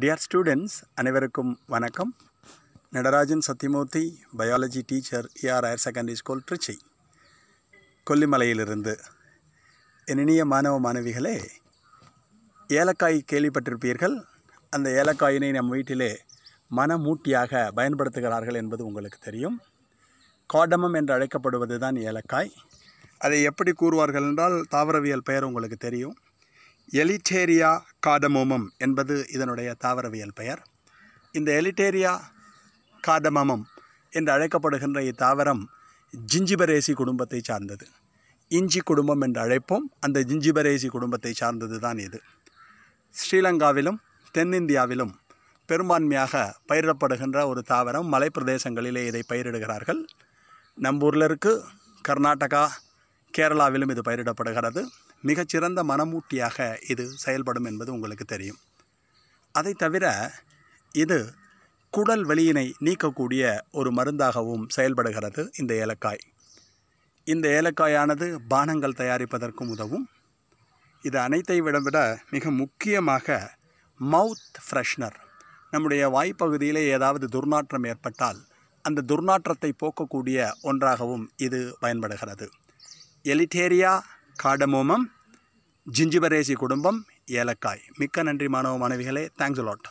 dear students அனைவருக்கும் வணக்கம் Natarajan Sathyamoorthy biology teacher AR higher secondary school Trichy கொல்லிமலையிலிருந்து இனிய மாணவ மாணவிகளே ஏலக்காய் கேள்விப்பட்டிருப்பீர்கள் அந்த ஏலக்காயினை நம் வீட்டிலே மனமூட்டியாக பயன்படுத்துகிறார்கள் என்பது உங்களுக்கு தெரியும் காடமம் என்று அழைக்கப்படுவது தான் ஏலக்காய் அதை எப்படி கூறுவார்கள் என்றால் தாவரவியல் பெயர் உங்களுக்கு தெரியும் எலிட்டேரியா காடமோமம் என்பது இதனுடைய தாவரவியல் பெயர் இந்த எலிட்டேரியா காடமமம் என்று அழைக்கப்படுகின்ற இத்தாவரம் ஜிஞ்சிபரேசி குடும்பத்தை சார்ந்தது இஞ்சி குடும்பம் என்று அழைப்போம் அந்த ஜிஞ்சிபரேசி குடும்பத்தை சார்ந்தது தான் இது ஸ்ரீலங்காவிலும் தென்னிந்தியாவிலும் பெரும்பான்மையாக பயிரிடப்படுகின்ற ஒரு தாவரம் மலை பிரதேசங்களிலே இதை பயிரிடுகிறார்கள் நம்பூரில் இருக்குது கர்நாடகா கேரளாவிலும் இது பயிரிடப்படுகிறது மிகச்சிறந்த மனமூட்டியாக இது செயல்படும் என்பது உங்களுக்கு தெரியும் அதை தவிர இது குடல் வெளியினை நீக்கக்கூடிய ஒரு மருந்தாகவும் செயல்படுகிறது இந்த ஏலக்காய் இந்த ஏலக்காயானது பானங்கள் தயாரிப்பதற்கும் உதவும் இது அனைத்தை விட மிக முக்கியமாக மவுத் ஃப்ரெஷ்னர் நம்முடைய வாய்ப்பகுதியிலே ஏதாவது துர்நாற்றம் ஏற்பட்டால் அந்த துர்நாற்றத்தை போக்கக்கூடிய ஒன்றாகவும் இது பயன்படுகிறது எலிட்டேரியா காடமோமம் ஜிஞ்சிபரேசி குடும்பம் ஏலக்காய் மிக்க நன்றி மாணவ மாணவிகளே தேங்க்ஸ் லாட்